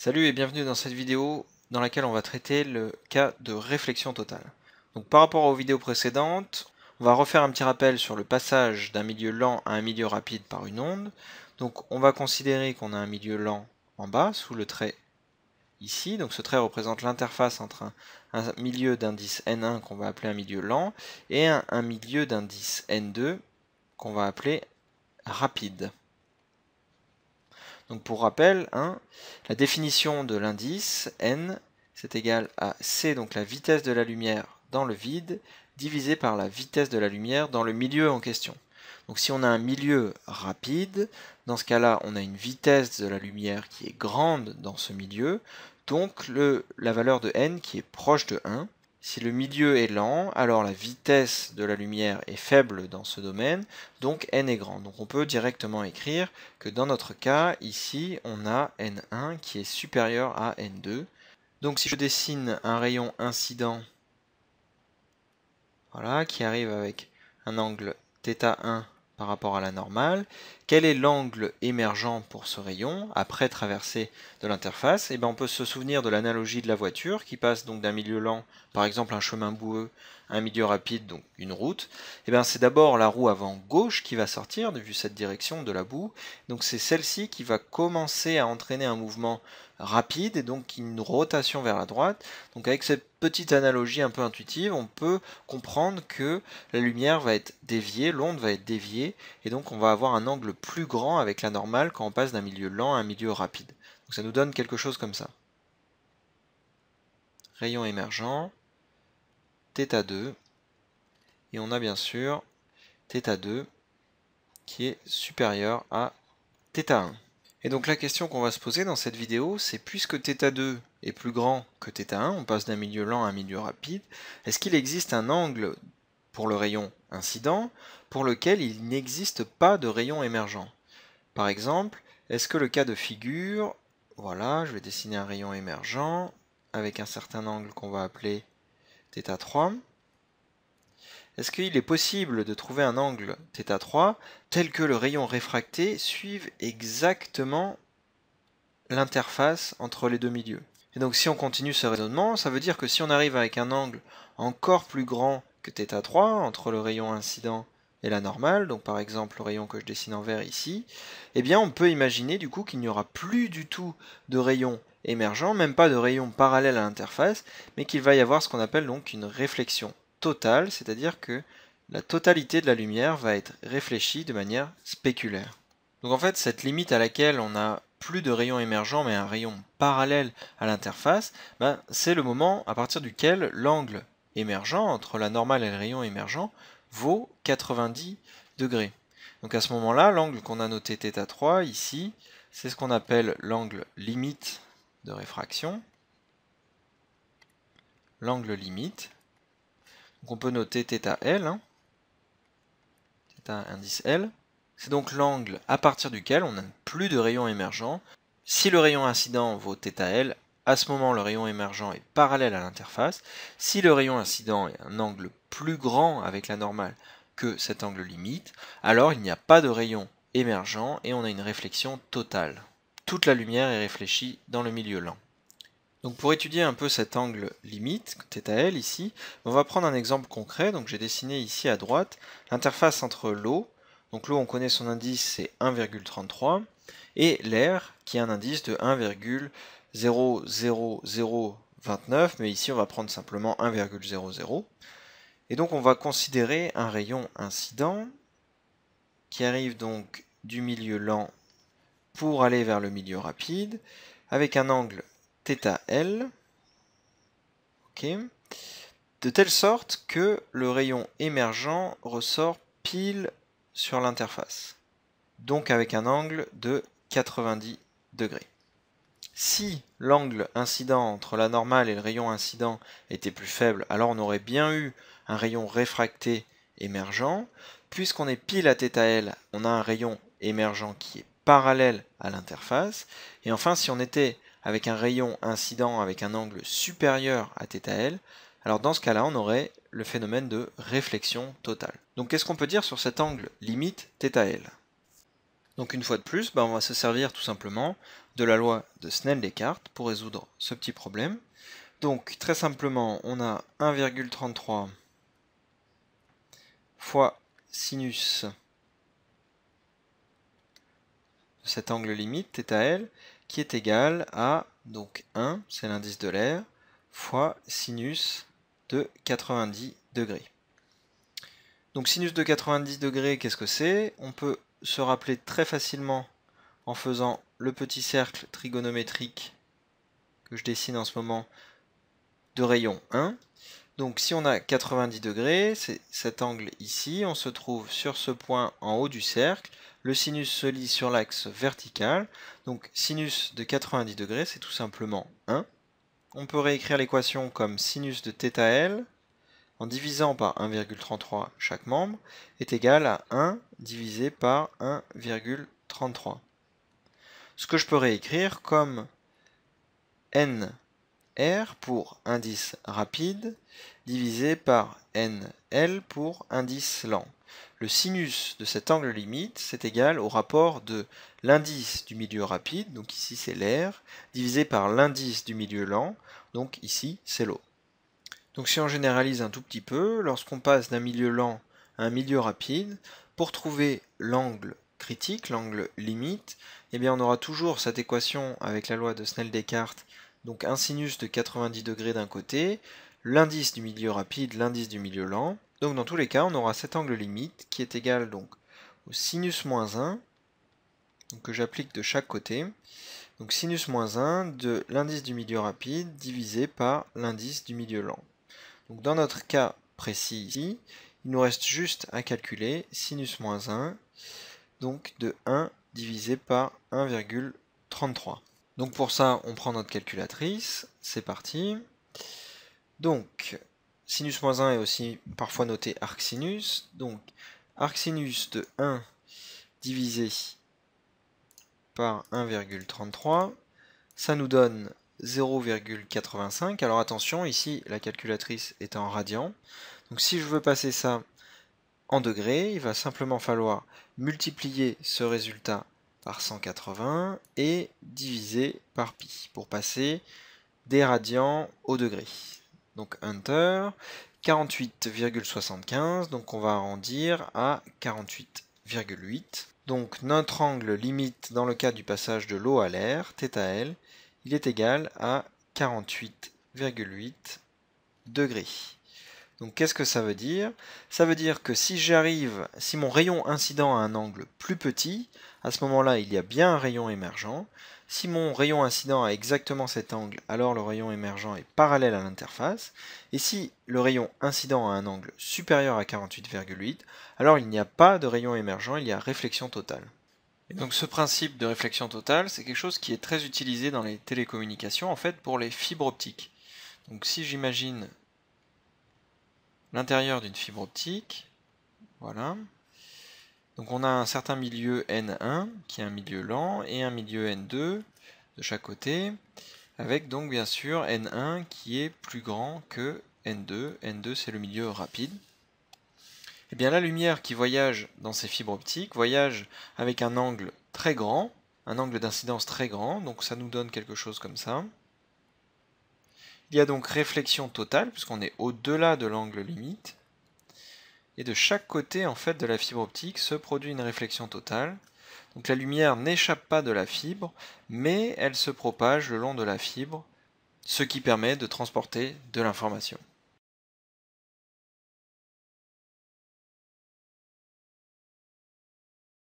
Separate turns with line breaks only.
Salut et bienvenue dans cette vidéo dans laquelle on va traiter le cas de réflexion totale. Donc par rapport aux vidéos précédentes, on va refaire un petit rappel sur le passage d'un milieu lent à un milieu rapide par une onde. Donc on va considérer qu'on a un milieu lent en bas, sous le trait ici. Donc ce trait représente l'interface entre un, milieu d'indice N1 qu'on va appeler un milieu lent et un milieu d'indice N2 qu'on va appeler rapide. Donc pour rappel, hein, la définition de l'indice n, c'est égal à c, donc la vitesse de la lumière dans le vide, divisé par la vitesse de la lumière dans le milieu en question. Donc si on a un milieu rapide, dans ce cas-là, on a une vitesse de la lumière qui est grande dans ce milieu, donc la valeur de n qui est proche de 1, si le milieu est lent, alors la vitesse de la lumière est faible dans ce domaine, donc n est grand. Donc on peut directement écrire que dans notre cas, ici, on a n1 qui est supérieur à n2. Donc si je dessine un rayon incident, voilà, qui arrive avec un angle θ1 par rapport à la normale, quel est l'angle émergent pour ce rayon après traversée de l'interface, et eh bien on peut se souvenir de l'analogie de la voiture qui passe donc d'un milieu lent, par exemple un chemin boueux, à un milieu rapide, donc une route, et eh bien c'est d'abord la roue avant gauche qui va sortir, vu cette direction de la boue, donc c'est celle-ci qui va commencer à entraîner un mouvement rapide et donc une rotation vers la droite. Donc avec cette petite analogie un peu intuitive, on peut comprendre que la lumière va être déviée, l'onde va être déviée et donc on va avoir un angle plus grand avec la normale quand on passe d'un milieu lent à un milieu rapide. Donc ça nous donne quelque chose comme ça. Rayon émergent, θ2 et on a bien sûr θ2 qui est supérieur à θ1. Et donc la question qu'on va se poser dans cette vidéo, c'est puisque θ2 est plus grand que θ1, on passe d'un milieu lent à un milieu rapide, est-ce qu'il existe un angle pour le rayon incident pour lequel il n'existe pas de rayon émergent Par exemple, est-ce que le cas de figure, voilà, je vais dessiner un rayon émergent avec un certain angle qu'on va appeler θ3, est-ce qu'il est possible de trouver un angle θ3 tel que le rayon réfracté suive exactement l'interface entre les deux milieux Et donc si on continue ce raisonnement, ça veut dire que si on arrive avec un angle encore plus grand que θ3 entre le rayon incident et la normale, donc par exemple le rayon que je dessine en vert ici, eh bien on peut imaginer du coup qu'il n'y aura plus du tout de rayon émergent, même pas de rayon parallèle à l'interface, mais qu'il va y avoir ce qu'on appelle donc une réflexion total, c'est-à-dire que la totalité de la lumière va être réfléchie de manière spéculaire. Donc en fait, cette limite à laquelle on a plus de rayons émergents mais un rayon parallèle à l'interface, ben, c'est le moment à partir duquel l'angle émergent entre la normale et le rayon émergent vaut 90 degrés. Donc à ce moment-là, l'angle qu'on a noté θ3 ici, c'est ce qu'on appelle l'angle limite de réfraction. L'angle limite on peut noter θL, hein. θ indice L. C'est donc l'angle à partir duquel on n'a plus de rayon émergent. Si le rayon incident vaut θL, à ce moment le rayon émergent est parallèle à l'interface. Si le rayon incident est un angle plus grand avec la normale que cet angle limite, alors il n'y a pas de rayon émergent et on a une réflexion totale. Toute la lumière est réfléchie dans le milieu lent. Donc pour étudier un peu cet angle limite, θL ici, on va prendre un exemple concret. Donc j'ai dessiné ici à droite l'interface entre l'eau, donc l'eau on connaît son indice c'est 1,33, et l'air qui a un indice de 1,00029, mais ici on va prendre simplement 1,00. Et donc on va considérer un rayon incident qui arrive donc du milieu lent pour aller vers le milieu rapide, avec un angle L, de telle sorte que le rayon émergent ressort pile sur l'interface, donc avec un angle de 90 degrés. Si l'angle incident entre la normale et le rayon incident était plus faible, alors on aurait bien eu un rayon réfracté émergent. Puisqu'on est pile à θL, on a un rayon émergent qui est parallèle à l'interface. Et enfin, si on était avec un rayon incident avec un angle supérieur à θL, alors dans ce cas-là, on aurait le phénomène de réflexion totale. Donc qu'est-ce qu'on peut dire sur cet angle limite θL Donc une fois de plus, bah, on va se servir tout simplement de la loi de Snell-Descartes pour résoudre ce petit problème. Donc très simplement, on a 1,33 fois sinus de cet angle limite θL qui est égal à, donc 1, c'est l'indice de l'air, fois sinus de 90 degrés. Donc sinus de 90 degrés, qu'est-ce que c'est On peut se rappeler très facilement en faisant le petit cercle trigonométrique que je dessine en ce moment de rayon 1. Donc si on a 90 degrés, c'est cet angle ici, on se trouve sur ce point en haut du cercle, le sinus se lit sur l'axe vertical, donc sinus de 90 degrés, c'est tout simplement 1. On peut réécrire l'équation comme sinus de θL, en divisant par 1,33 chaque membre, est égal à 1 divisé par 1,33. Ce que je peux réécrire comme n R pour indice rapide divisé par NL pour indice lent. Le sinus de cet angle limite, c'est égal au rapport de l'indice du milieu rapide, donc ici c'est l'air, divisé par l'indice du milieu lent, donc ici c'est l'eau. Donc si on généralise un tout petit peu, lorsqu'on passe d'un milieu lent à un milieu rapide, pour trouver l'angle critique, l'angle limite, eh bien on aura toujours cette équation avec la loi de Snell-Descartes donc un sinus de 90 degrés d'un côté, l'indice du milieu rapide, l'indice du milieu lent. Donc dans tous les cas, on aura cet angle limite qui est égal donc au sinus moins 1, que j'applique de chaque côté. Donc sinus moins 1 de l'indice du milieu rapide divisé par l'indice du milieu lent. Donc dans notre cas précis ici, il nous reste juste à calculer sinus moins 1, donc de 1 divisé par 1,33. Donc pour ça, on prend notre calculatrice, c'est parti. Donc, sinus moins 1 est aussi parfois noté arcsinus. Donc, arcsinus de 1 divisé par 1,33, ça nous donne 0,85. Alors attention, ici, la calculatrice est en radian. Donc si je veux passer ça en degrés, il va simplement falloir multiplier ce résultat par 180 et divisé par pi pour passer des radians au degré. Donc Hunter, 48,75, donc on va arrondir à 48,8. Donc notre angle limite dans le cas du passage de l'eau à l'air, θL, il est égal à 48,8 degrés. Donc qu'est-ce que ça veut dire Ça veut dire que si j'arrive, si mon rayon incident a un angle plus petit, à ce moment-là il y a bien un rayon émergent. Si mon rayon incident a exactement cet angle, alors le rayon émergent est parallèle à l'interface. Et si le rayon incident a un angle supérieur à 48,8, alors il n'y a pas de rayon émergent, il y a réflexion totale. Et donc ce principe de réflexion totale, c'est quelque chose qui est très utilisé dans les télécommunications, en fait pour les fibres optiques. Donc si j'imagine l'intérieur d'une fibre optique. Voilà. Donc on a un certain milieu N1 qui est un milieu lent et un milieu N2 de chaque côté avec donc bien sûr N1 qui est plus grand que N2. N2 c'est le milieu rapide. Et eh bien la lumière qui voyage dans ces fibres optiques voyage avec un angle très grand, un angle d'incidence très grand, donc ça nous donne quelque chose comme ça. Il y a donc réflexion totale, puisqu'on est au-delà de l'angle limite. Et de chaque côté en fait de la fibre optique se produit une réflexion totale. Donc la lumière n'échappe pas de la fibre, mais elle se propage le long de la fibre, ce qui permet de transporter de l'information.